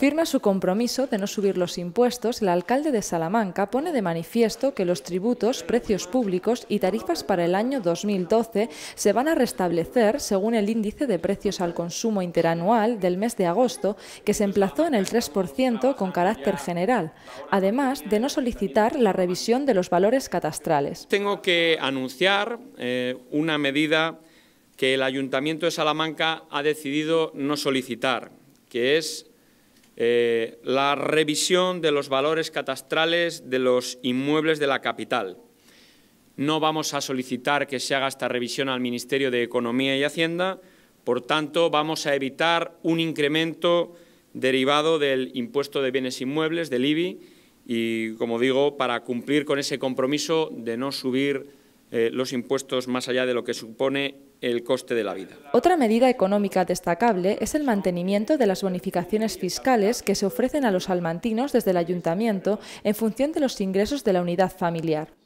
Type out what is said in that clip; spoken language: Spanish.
Firma su compromiso de no subir los impuestos, el alcalde de Salamanca pone de manifiesto que los tributos, precios públicos y tarifas para el año 2012 se van a restablecer según el índice de precios al consumo interanual del mes de agosto, que se emplazó en el 3% con carácter general, además de no solicitar la revisión de los valores catastrales. Tengo que anunciar eh, una medida que el Ayuntamiento de Salamanca ha decidido no solicitar, que es eh, la revisión de los valores catastrales de los inmuebles de la capital. No vamos a solicitar que se haga esta revisión al Ministerio de Economía y Hacienda, por tanto, vamos a evitar un incremento derivado del impuesto de bienes inmuebles, del IBI, y, como digo, para cumplir con ese compromiso de no subir eh, los impuestos más allá de lo que supone el coste de la vida. Otra medida económica destacable es el mantenimiento de las bonificaciones fiscales que se ofrecen a los almantinos desde el ayuntamiento en función de los ingresos de la unidad familiar.